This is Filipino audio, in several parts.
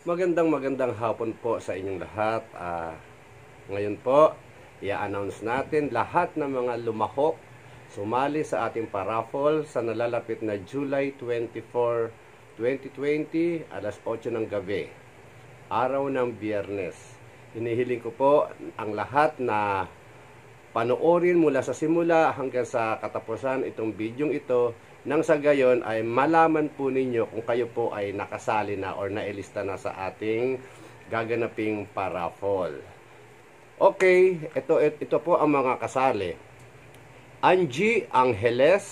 Magandang magandang hapon po sa inyong lahat. Uh, ngayon po, i-announce natin lahat ng mga lumahok sumali sa ating paraffol sa nalalapit na July 24, 2020, alas 8 ng gabi, araw ng biyernes. Inihiling ko po ang lahat na panoorin mula sa simula hanggang sa katapusan itong bidyong ito nang sa gayon ay malaman po ninyo kung kayo po ay nakasali na or nailista na sa ating gaganaping paraffol. Okay, ito, ito, ito po ang mga kasali. Angie Angeles,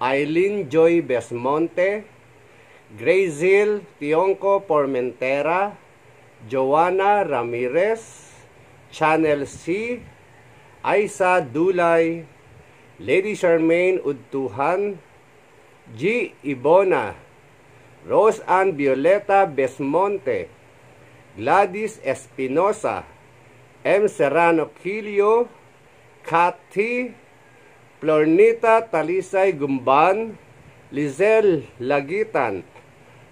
Eileen Joy Besmonte, Grazel Tionco Pormentera, Joanna Ramirez, Channel C, Aisa Dulay, Lady Charmaine Udtuhan, G. Ibona, Rose Ann Violeta Besmonte, Gladys Espinosa, M. Serrano Quilio, Kathy, Plornita Talisay Gumban, Lizel Lagitan,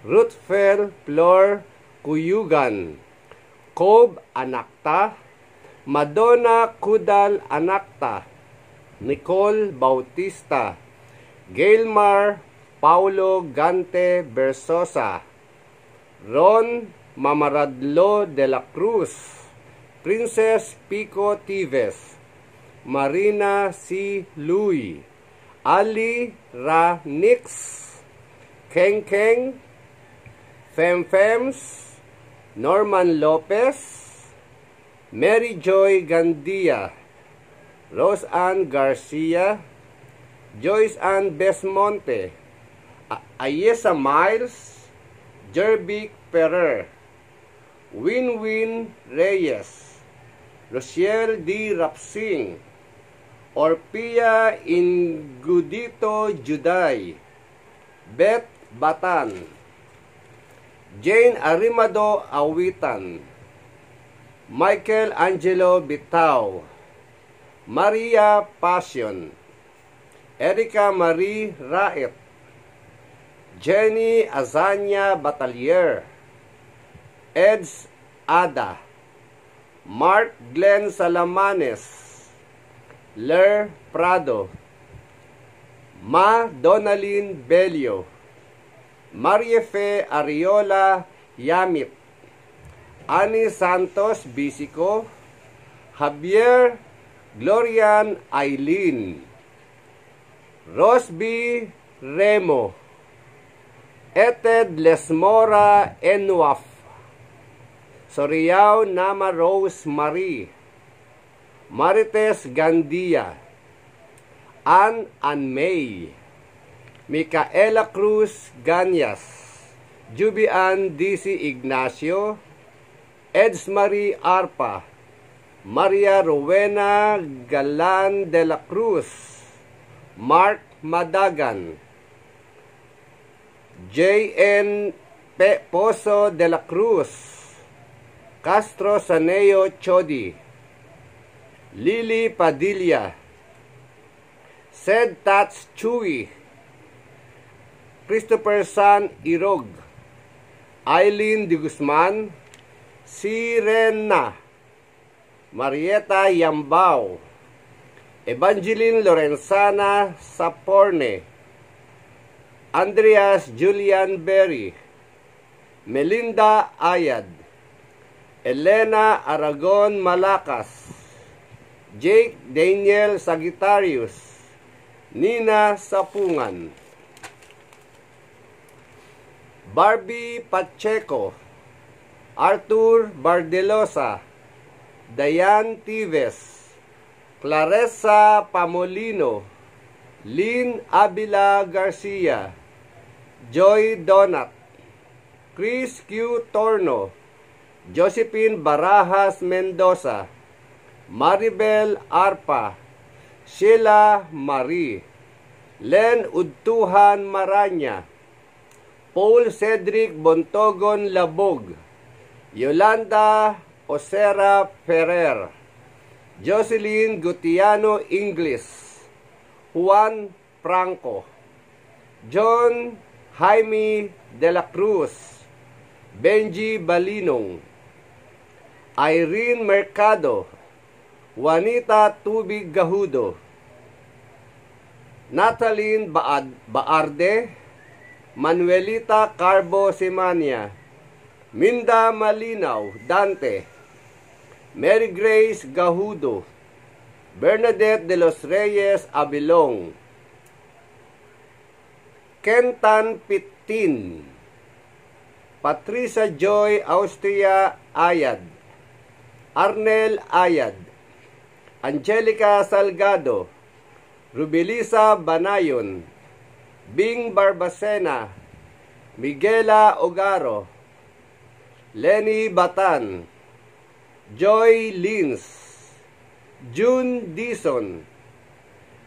Ruth Fair Flor Kuyugan, Cob Anakta, Madonna Kudal Anakta, Nicole Bautista, Gailmar Paulo Gante Bersosa, Ron Mamaradlo de la Cruz, Princess Pico Tives, Marina C. Lui, Ali Ranix, Keng Keng, Femfems, Norman Lopez, Mary Joy Gandia, Rose Ann Garcia, Joyce Ann Desmonte, Ayesa Miles, Jerbic Ferrer, Winwin Reyes, Rochelle D. Rapsing, Orpia Ingudito Juday, Beth Batan, Jane Arimado Awitan, Michael Angelo Bitao, Maria Passion, Erika Marie Raet, Jenny Azania Batalier, Eds Ada, Mark Glenn Salamanes, Ler Prado, Ma Donalyn Belio, Mariefe Ariola Yamit, Ani Santos Bisico, Javier Glorian Aileen, Rosby Remo, Eted Lesmora Enwaf, Soriao Nama Rose Marie, Marites Gandia, Ann Ann May, Micaela Cruz Ganyas, Jubian DC Ignacio, Edsmarie Arpa, Maria Rowena Galan de la Cruz, Mark Madagan, J.N. Poso de la Cruz, Castro Saneo Chodi, Lily Padilla, Sed Tats Chuy, Christopher San Irog, Eileen de Guzman, Sirena, Marieta Yambao, Evangeline Lorenzana Saporne, Andreas Julian Berry, Melinda Ayad, Elena Aragon Malakas, Jake Daniel Sagittarius, Nina Sapungan, Barbie Pacheco, Arthur Bardelosa, Dayan Tives, Claresa Pamolino, Lynn Abila Garcia, Joy Donat, Chris Q. Torno, Josephine Barajas Mendoza, Maribel Arpa, Sheila Marie, Len Udtuhan Maranya, Paul Cedric Bontogon Labog, Yolanda Osera Ferrer, Jocelyn Gutiano Inglis, Juan Franco, John Jaime De La Cruz, Benji Balinong, Irene Mercado, Juanita Tubig Gahudo, Nataline Baad Baarde, Manuelita Carbo Semania, Minda Malinaw, Dante, Mary Grace Gahudo, Bernadette de los Reyes Abilong, Kentan Pittin, Patricia Joy Austria Ayad, Arnel Ayad, Angelica Salgado, Rubilisa Banayon, Bing Barbacena, Miguela Ogaro, Lenny Batan, Joy Lins, June Dison,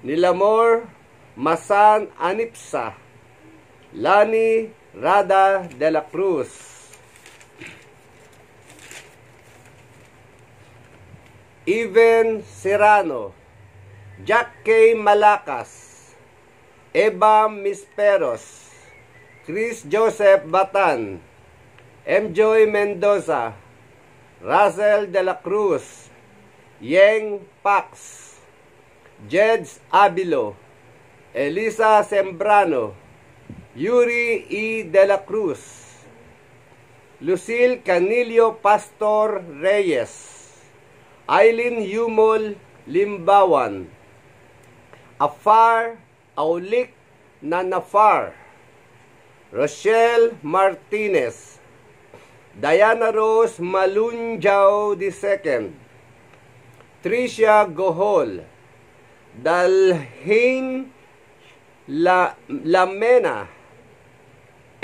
Nilamor Masan Anipsa, Lani Rada de la Cruz. Even Serrano, Jack K. Malakas, Eva Misperos, Chris Joseph Batan, M. Mendoza, Russell De La Cruz, Yeng Pax, Jeds Abilo, Elisa Sembrano, Yuri E. De La Cruz, Lucille Canilio Pastor Reyes, Aileen Humol Limbawan, Afar Aulik Nanafar, Rochelle Martinez, Diana Rose Malunjaw II, Tricia Gohol, Dalhin La Lamena,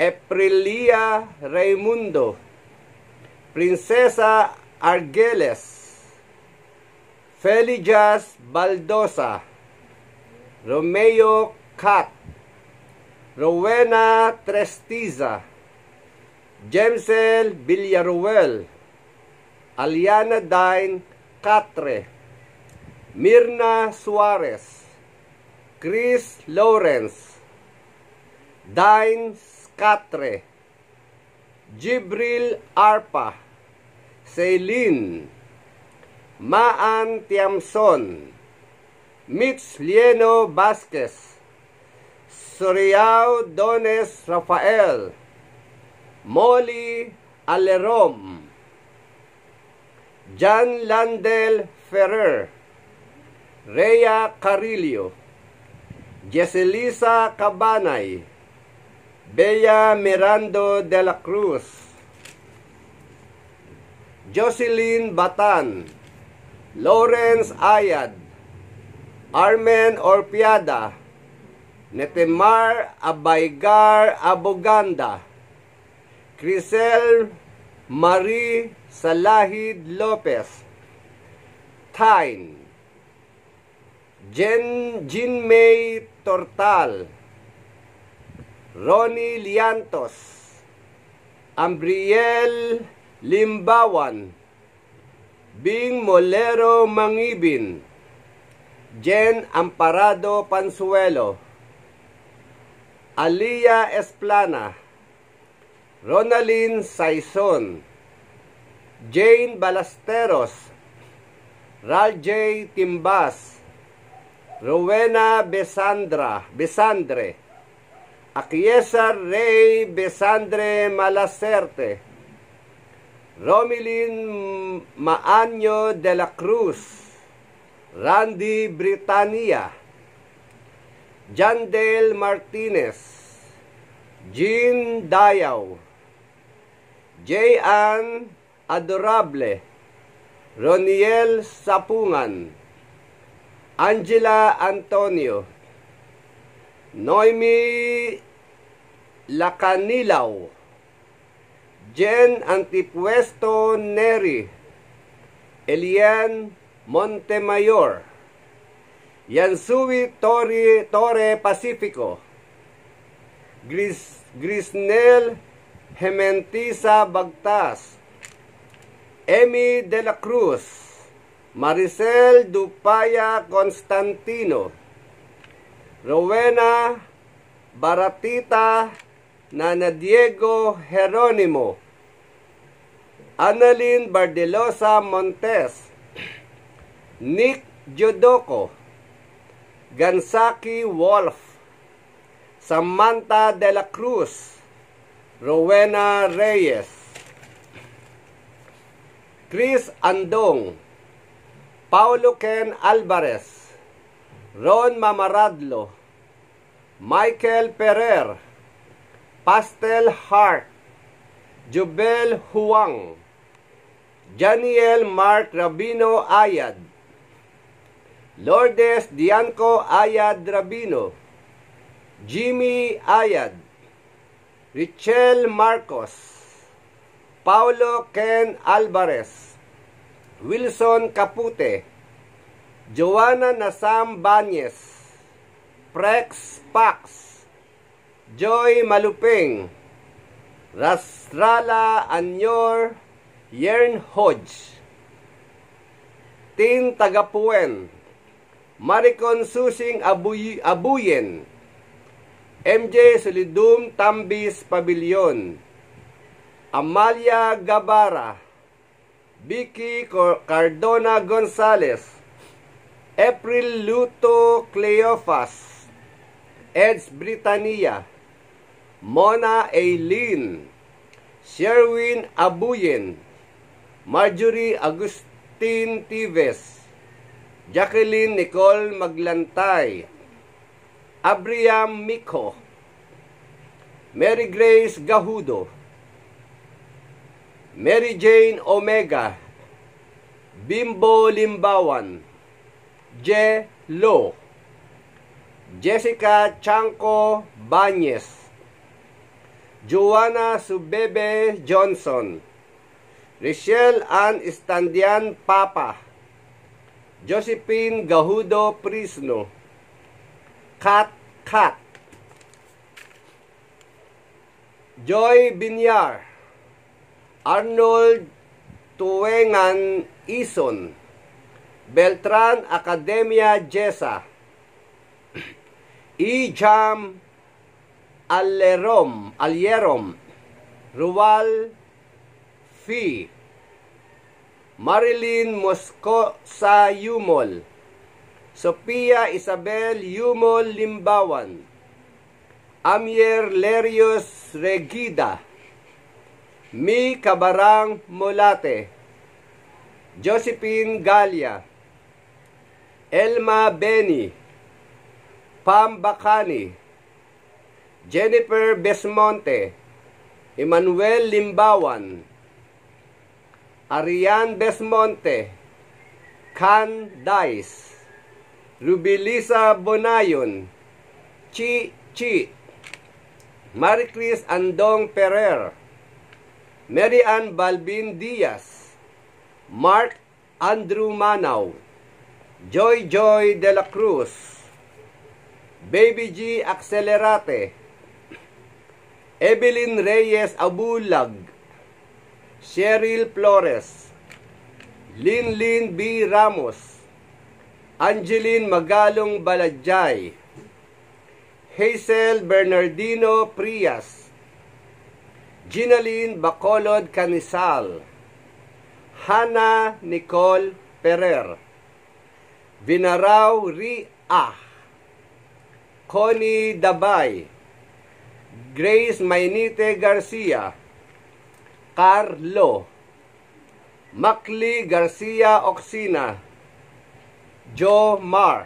Eprilia Raimundo, Princesa Argeles, Felijas Baldosa, Romeo Cat, Rowena Trestiza, Jemsel Villaruel, Aliana Dine Catre, Mirna Suarez, Chris Lawrence, Dine Catre, Jibril Arpa, Celine, Maan Tiamson, Mitch Lieno Vasquez, Soriao Dones Rafael, Molly Alerom, John Landel Ferrer, Rhea Carillo, Jesselisa Cabanay, Bea Mirando de la Cruz, Jocelyn Batan, Lawrence Ayad, Armen Orpiada, Netemar Abaygar Aboganda, Crisel Marie Salahid Lopez Tyne Jen Jean May Tortal Ronnie Liantos Ambriel Limbawan Bing Molero Mangibin Jen Amparado Pansuelo Alia Esplana Ronaldin Saison, Jane Balasteros, Raljay Timbas, Rowena Besandra, Besandre, Akiesar Ray Besandre Malacerte, Romilin Maanyo de la Cruz, Randy Britania, Jandel Martinez, Jean Dayao, J. Adorable, Roniel Sapungan, Angela Antonio, Noemi Lacanilaw, Jen Antipuesto Neri, Elian Montemayor, Yansui Torre, Torre Pacifico, Gris, Grisnel Hementisa Bagtas, Emmy De La Cruz, Maricel Dupaya Constantino, Rowena Baratita Nana Diego Jeronimo, Annalyn Bardelosa Montes, Nick Jodoko, Gansaki Wolf, Samantha De La Cruz, Rowena Reyes, Chris Andong, Paulo Ken Alvarez, Ron Mamaradlo, Michael Perer, Pastel Hart, Jubel Huang, Janiel Mark Rabino Ayad, Lourdes Dianco Ayad Rabino, Jimmy Ayad, Richel Marcos, Paulo Ken Alvarez, Wilson Capute, Joanna Nasam Banyes, Prex Pax, Joy Maluping, Rastrala Anyor, Yern Hodge, Tin Tagapuen, Maricon Susing Abuy Abuyen, MJ Solidum Tambis Pavilion, Amalia Gabara, Vicky Cardona Gonzalez, April Luto Cleofas, Eds Britannia, Mona Aileen, Sherwin Abuyen, Marjorie Agustin Tives, Jacqueline Nicole Maglantay, Abriam Miko, Mary Grace Gahudo, Mary Jane Omega, Bimbo Limbawan, J. Lo, Jessica Chanco Banyes, Joanna Subebe Johnson, Richelle Ann Estandian Papa, Josephine Gahudo Prisno, Kat Kat. Joy Binyar. Arnold Tuwengan Ison. Beltran Academia Jesa. Ijam Alerom Alierom Rual Fee Marilyn Mosco Sayumol. Sophia Isabel Yumol Limbawan, Amier Lerios Regida, Mi Cabarang Molate, Josephine Galia, Elma Benny, Pam Bakani, Jennifer Besmonte, Emmanuel Limbawan, Ariane Besmonte, Can Dice, Rubilisa Bonayon, Chi Chi, Maricris Andong Perer, Mary Balbin Diaz, Mark Andrew Manaw, Joy Joy De La Cruz, Baby G Accelerate, Evelyn Reyes Abulag, Cheryl Flores, Lin Lin B. Ramos, Angeline Magalong Balajay, Hazel Bernardino Prias, Ginaline Bacolod Canisal, Hannah Nicole Perer, Vinaraw Ria, Connie Dabay, Grace Mainite Garcia, Carlo, Makli Garcia Oxina, Joe Mar,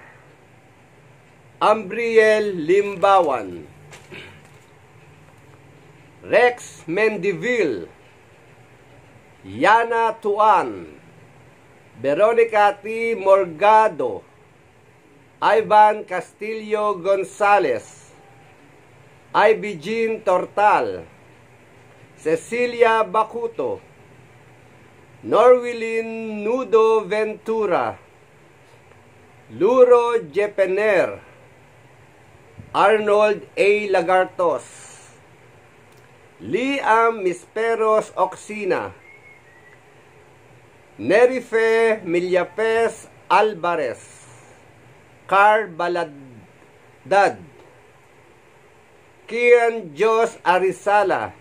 Ambriel Limbawan, Rex Mendivil, Yana Tuan, Veronica T. Morgado, Ivan Castillo Gonzalez, Ivy Jean Tortal, Cecilia Bacuto, Norwilin Nudo Ventura, Luro Jepener, Arnold A. Lagartos, Liam Misperos Oxina, Nerife Millapes Alvarez, Carl Baladad, Kian Jos Arisala,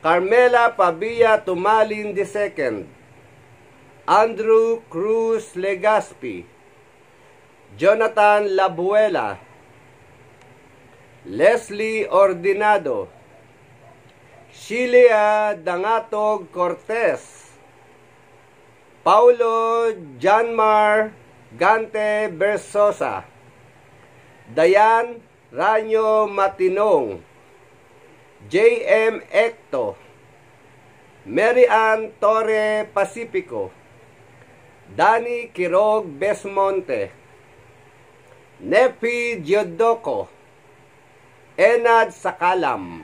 Carmela Pabia Tumalin II, Andrew Cruz Legaspi, Jonathan Labuela, Leslie Ordinado, Sheila Dangatog Cortez, Paulo Janmar Gante Bersosa, Dayan Ranyo Matinong, J.M. Ecto, Mary Ann Torre Pacifico, Dani Kirog Besmonte, Nepi Diodoko, Enad Sakalam,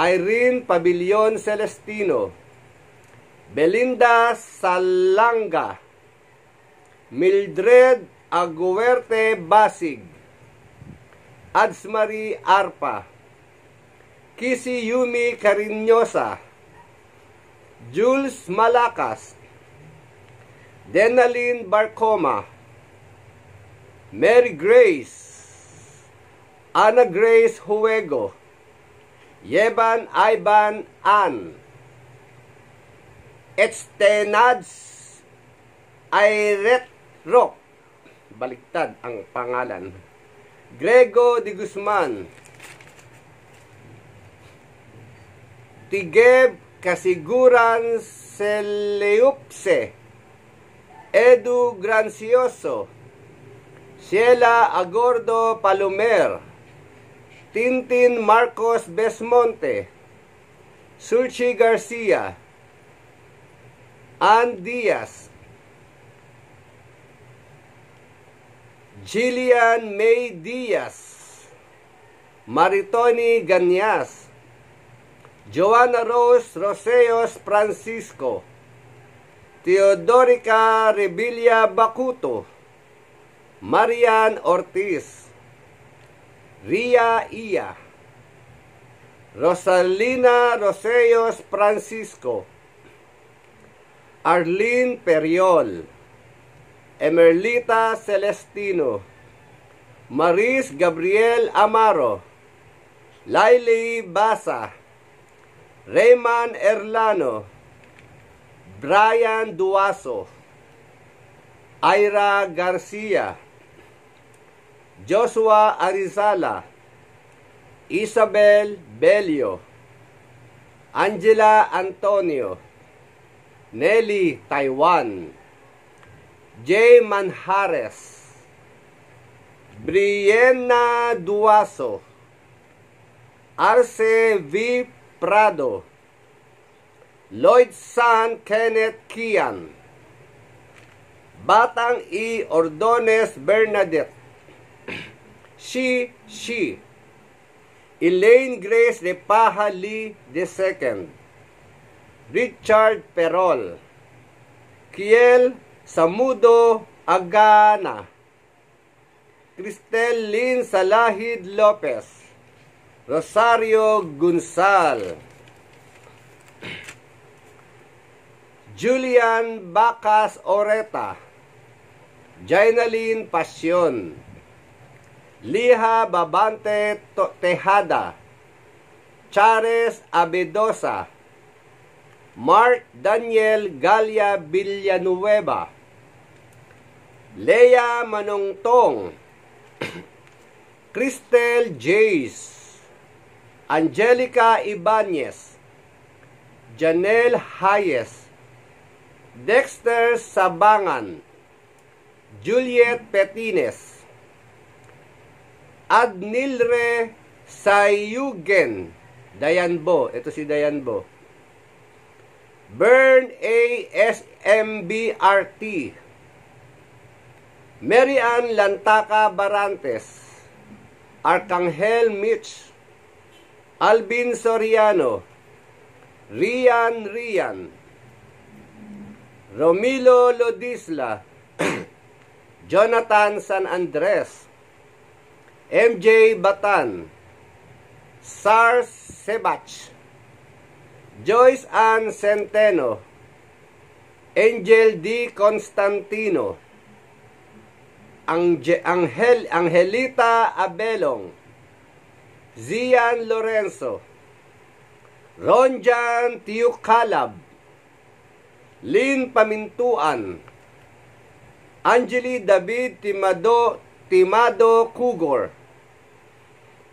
Irene Pabilion Celestino, Belinda Salanga, Mildred Aguerte Basig, Adsmari Arpa, Kisi Yumi Carinyosa, Jules Malakas, Denalyn Barcoma, Mary Grace, Ana Grace Huego, Yeban Ivan An, Etstenads Airet Rock, baliktad ang pangalan, Grego de Guzman, Tigeb Kasiguran Seleupse, Edu Grancioso, Sheila Agordo Palomer, Tintin Marcos Besmonte, Sulchi Garcia, Ann Diaz, Jillian May Diaz, Maritoni Ganyas, Joanna Rose Roseos Francisco, Teodorica Rebilla Bacuto, Marian Ortiz, Ria Ia, Rosalina Rosellos Francisco, Arlene Periol, Emerlita Celestino, Maris Gabriel Amaro, Laili Basa, Rayman Erlano, Brian Duaso, Ira Garcia, Joshua Arizala, Isabel Belio, Angela Antonio, Nelly Taiwan, Jay Manjares, Brienna Duaso, Arce V. Prado, Lloyd San Kenneth Kian, Batang E. Ordones Bernadette, she, she. Elaine Grace de Pahali second. Richard Perol. Kiel Samudo Agana. Cristel Lynn Salahid Lopez. Rosario Gunsal. Julian Bacas Oreta. Jainalyn Pasyon. Liha Babante Tejada, Chares Abedosa, Mark Daniel Galia Villanueva, Leia Manongtong, Cristel Jace, Angelica Ibanez, Janelle Hayes, Dexter Sabangan, Juliet Petines, Adnilre Sayugen. Dayanbo. Ito si Dayanbo. Burn A. S. M. B. R. T. Mary Ann Lantaka Barantes. Arcangel Mitch. Alvin Soriano. Rian Rian. Romilo Lodisla. Jonathan San Andres. MJ Batan, Sars Sebach, Joyce Ann Centeno, Angel D. Constantino, Angel, Angel, Angelita Abelong, Zian Lorenzo, Ronjan Tiukalab, Lynn Pamintuan, Angeli David Timado, Timado Kugor,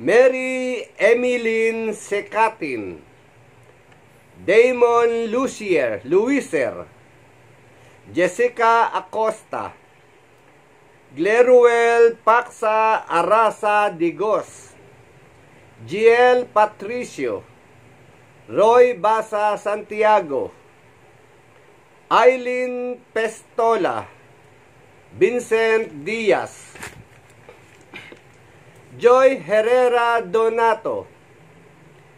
Mary Emilyn Sekatin, Damon Lucier, Luiser, Jessica Acosta, Gleruel Paxa Arasa Digos, Giel Patricio, Roy Basa Santiago, Aileen Pestola, Vincent Diaz, Joy Herrera Donato,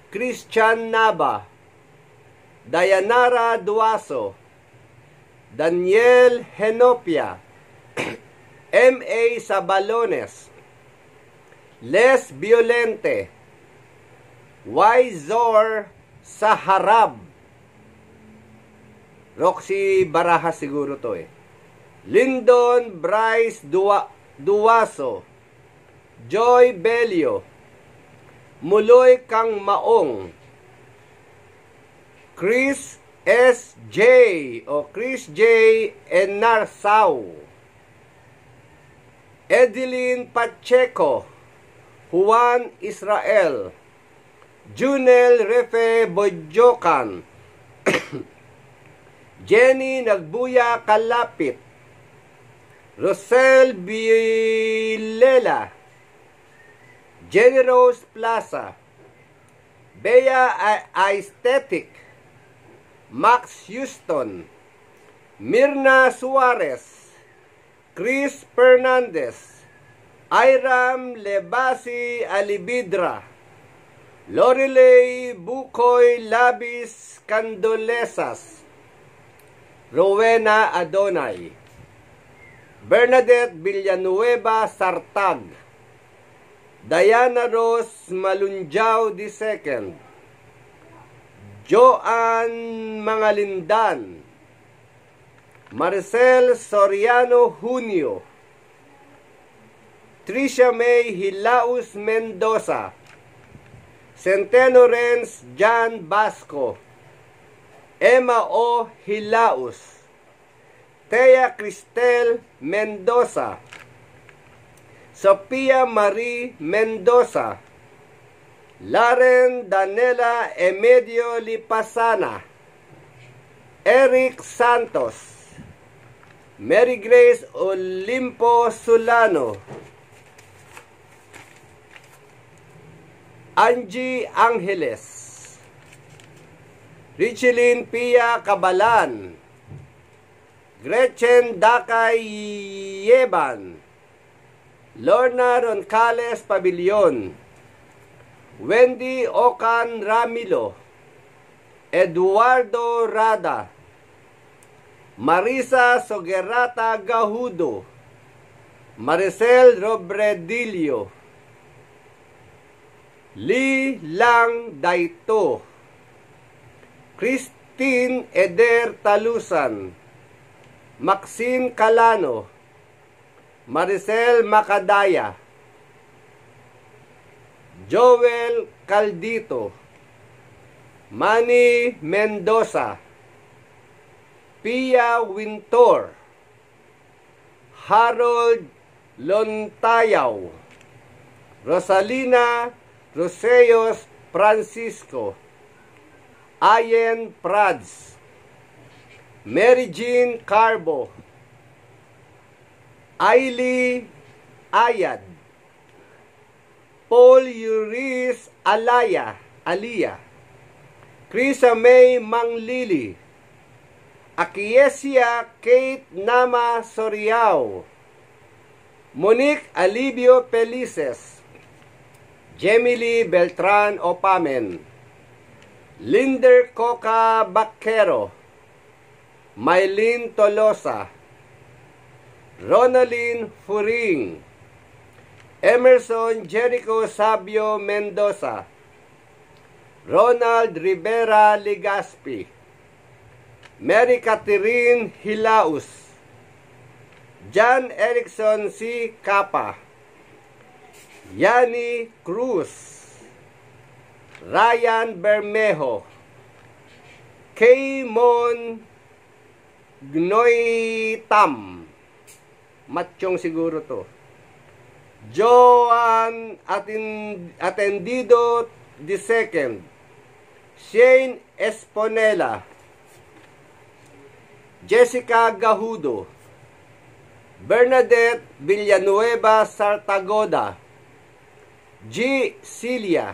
Christian Naba, Dayanara Duaso, Daniel Henopia, M.A. Sabalones, Les Violente, Yzor Saharab, Roxy Baraha siguro to eh, Lyndon Bryce Dua Duaso, Joy Belio, Muloy Kang Maong, Chris S.J. o Chris J. Enarsau, Edeline Pacheco, Juan Israel, Junel Refe Bojokan, Jenny Nagbuya Kalapit, Rosel Bilela, Jenny Rose Plaza, Bea Aesthetic, Max Houston, Mirna Suarez, Chris Fernandez, Iram Lebasi Alibidra, Lorelei Bukoy Labis Candolesas, Rowena Adonai, Bernadette Villanueva Sartag, Diana Rose Malunjao II, Joan Mangalindan, Marcel Soriano Junio, Trisha May Hilaus Mendoza, Centeno Renz Jan Basco, Emma O. Hilaus, Thea Cristel Mendoza, Sophia Marie Mendoza, Laren Danela Emedio Lipasana, Eric Santos, Mary Grace Olimpo Sulano, Angie Angeles, Richelin Pia Cabalan, Gretchen Dakay Yeban, Lorna Roncales Pabilion, Wendy Ocan Ramilo, Eduardo Rada, Marisa Sogerata Gahudo, Maricel Robredillo, Lee Lang Daito, Christine Eder Talusan, Maxine Calano, Maricel Macadaya, Joel Caldito, Manny Mendoza, Pia Wintor, Harold Lontayaw, Rosalina Roseos Francisco, Ayen Prads, Mary Jean Carbo, Ailey Ayad, Paul Yuris Alaya, Alia, Krisa May Manglili, Akiesia Kate Nama Soriao, Monique Alibio Pelices, Jemily Beltran Opamen, Linder Coca Baquero, Maylin Tolosa, Ronaldin Furing, Emerson Jericho Sabio Mendoza, Ronald Rivera Ligaspi, Mary Catherine Hilaus, John Erickson C. Capa, Yani Cruz, Ryan Bermejo, K. Mon Gnoy Tam, Matchong siguro to. Joan Atin Atendido II. Shane Esponela. Jessica Gahudo. Bernadette Villanueva Sartagoda. G. Cilia.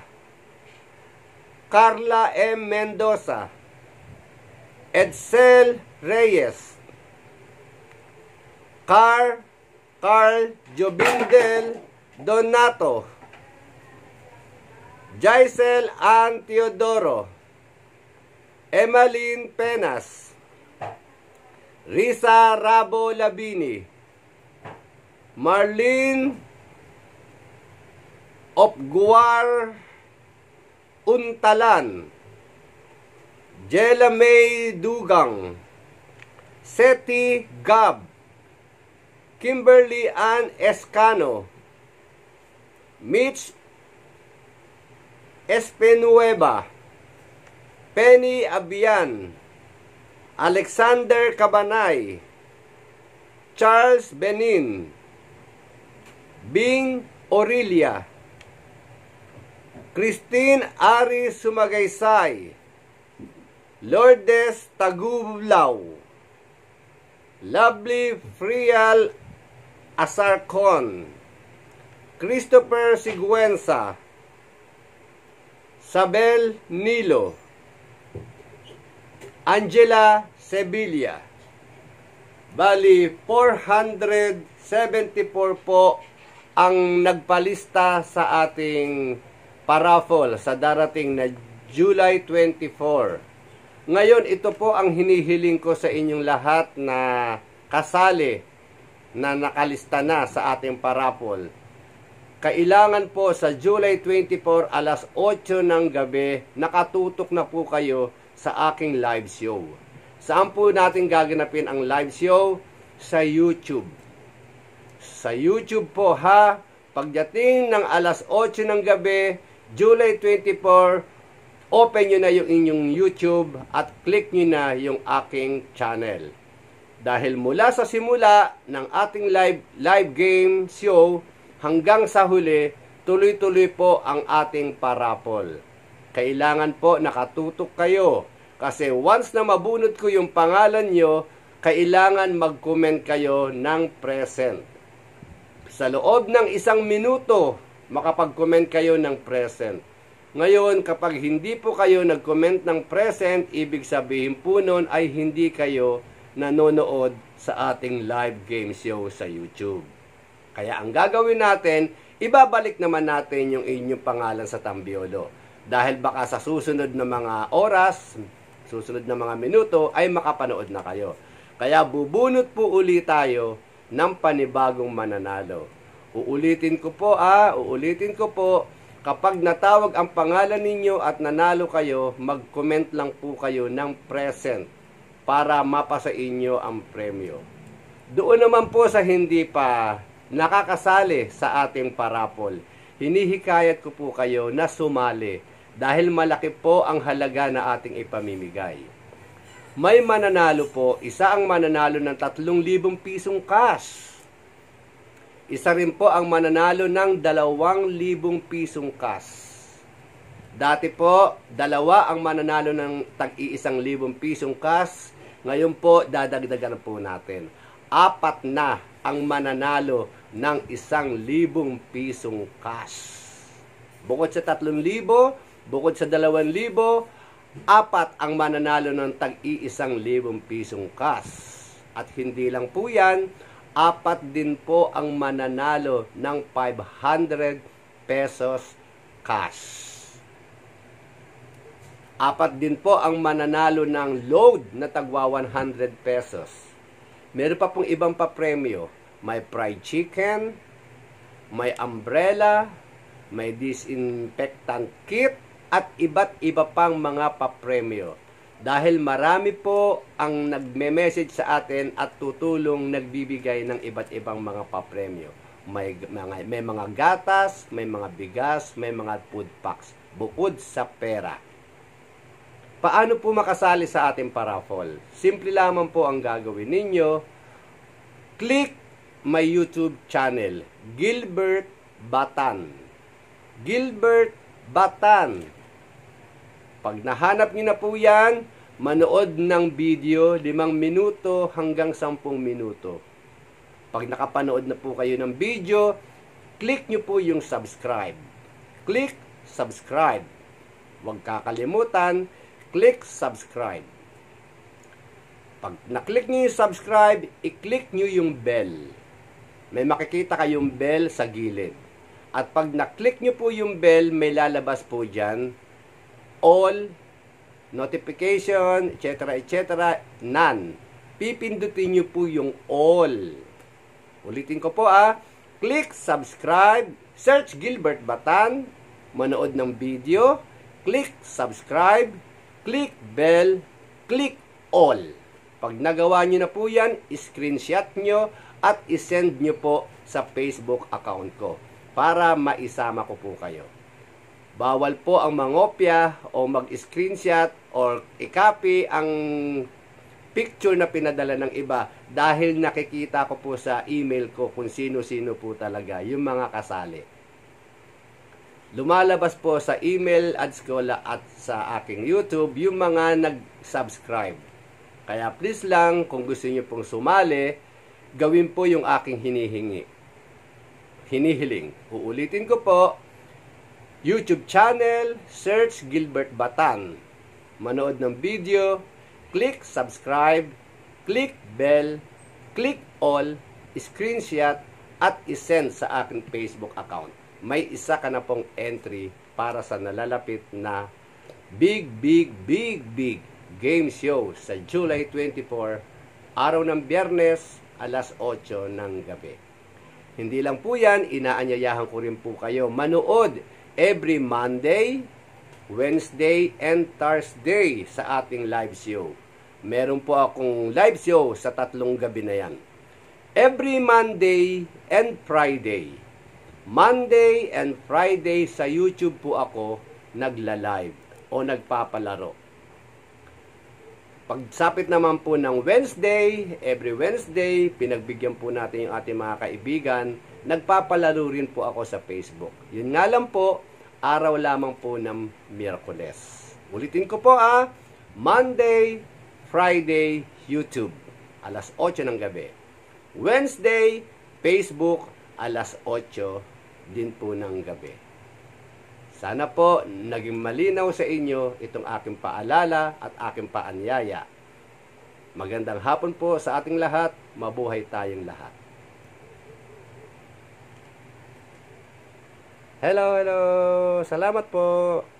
Carla M. Mendoza. Edsel Reyes. Carl Carl Jobindel Donato, Jaisel Ann Teodoro, Emmeline Penas, Risa Rabo Labini, Marlene Opguar Untalan, Jela May Dugang, Seti Gab, Kimberly Ann Escano, Mitch Espenueva, Penny Abian, Alexander Cabanay, Charles Benin, Bing Aurelia, Christine Ari Sumagaysay, Lourdes Tagublaw, Lovely Frial Asarcon, Christopher Siguenza, Sabel Nilo, Angela Sevilla. Bali, 474 po ang nagpalista sa ating paraffol sa darating na July 24. Ngayon, ito po ang hinihiling ko sa inyong lahat na kasali na nakalista na sa ating parapol. Kailangan po sa July 24 alas 8 ng gabi nakatutok na po kayo sa aking live show. Saan po natin gaganapin ang live show? Sa YouTube. Sa YouTube po ha, pagdating ng alas 8 ng gabi, July 24, open nyo na yung inyong YouTube at click nyo na yung aking channel. Dahil mula sa simula ng ating live, live game show hanggang sa huli, tuloy-tuloy po ang ating parapol. Kailangan po nakatutok kayo kasi once na mabunot ko yung pangalan nyo, kailangan mag-comment kayo ng present. Sa loob ng isang minuto, makapag-comment kayo ng present. Ngayon, kapag hindi po kayo nag-comment ng present, ibig sabihin po nun ay hindi kayo nanonood sa ating live game show sa YouTube. Kaya ang gagawin natin, ibabalik naman natin yung inyong pangalan sa Tambiolo. Dahil baka sa susunod na mga oras, susunod na mga minuto, ay makapanood na kayo. Kaya bubunot po uli tayo ng panibagong mananalo. Uulitin ko po ah, uulitin ko po, Kapag natawag ang pangalan ninyo at nanalo kayo, mag-comment lang po kayo ng present para mapasa inyo ang premyo. Doon naman po sa hindi pa nakakasali sa ating parapol, hinihikayat ko po kayo na sumali dahil malaki po ang halaga na ating ipamimigay. May mananalo po, isa ang mananalo ng 3,000 pisong cash. Isa rin po ang mananalo ng 2,000 pisong cash. Dati po, dalawa ang mananalo ng tag-iisang libong pisong cash. Ngayon po, dadagdagan po natin. Apat na ang mananalo ng isang libong pisong cash. Bukod sa tatlong libo, bukod sa dalawang libo, apat ang mananalo ng tag-iisang libong pisong cash. At hindi lang po yan, apat din po ang mananalo ng 500 pesos cash. Apat din po ang mananalo ng load na tagwa 100 pesos. Meron pa pong ibang pa premyo. May fried chicken, may umbrella, may disinfectant kit, at iba't iba pang mga papremyo. Dahil marami po ang nagme-message sa atin at tutulong nagbibigay ng iba't ibang mga papremyo. May mga, may mga gatas, may mga bigas, may mga food packs. Bukod sa pera. Paano po makasali sa ating paraffol? Simple lamang po ang gagawin ninyo. Click my YouTube channel, Gilbert Batan. Gilbert Batan. Pag nahanap niyo na po yan, manood ng video, limang minuto hanggang 10 minuto. Pag nakapanood na po kayo ng video, click nyo po yung subscribe. Click subscribe. Huwag kakalimutan click subscribe. Pag naklik click yung subscribe, i-click niyo yung bell. May makikita kayong bell sa gilid. At pag naklik niyo po yung bell, may lalabas po dyan, all, notification, etc. etc. none. Pipindutin niyo po yung all. Ulitin ko po ah, click subscribe, search Gilbert Batan, manood ng video, click subscribe, click bell, click all. Pag nagawa nyo na po yan, screenshot nyo at isend nyo po sa Facebook account ko para maisama ko po kayo. Bawal po ang mangopya o mag-screenshot or i-copy ang picture na pinadala ng iba dahil nakikita ko po sa email ko kung sino-sino po talaga yung mga kasali lumalabas po sa email ads ko at sa aking YouTube yung mga nag-subscribe. Kaya please lang kung gusto niyo pong sumali, gawin po yung aking hinihingi. Hinihiling. Uulitin ko po, YouTube channel, search Gilbert Batan. Manood ng video, click subscribe, click bell, click all, screenshot, at isend sa aking Facebook account may isa ka na pong entry para sa nalalapit na big, big, big, big game show sa July 24, araw ng biyernes, alas 8 ng gabi. Hindi lang po yan, inaanyayahan ko rin po kayo manood every Monday, Wednesday, and Thursday sa ating live show. Meron po akong live show sa tatlong gabi na yan. Every Monday and Friday Monday and Friday sa YouTube po ako nagla-live o nagpapalaro. Pagsapit naman po ng Wednesday, every Wednesday, pinagbigyan po natin yung ating mga kaibigan, nagpapalaro rin po ako sa Facebook. Yun nga lang po, araw lamang po ng Miyerkules. Ulitin ko po ah, Monday, Friday, YouTube, alas 8 ng gabi. Wednesday, Facebook, alas 8 din po ng gabi. Sana po naging malinaw sa inyo itong aking paalala at aking paanyaya. Magandang hapon po sa ating lahat. Mabuhay tayong lahat. Hello, hello. Salamat po.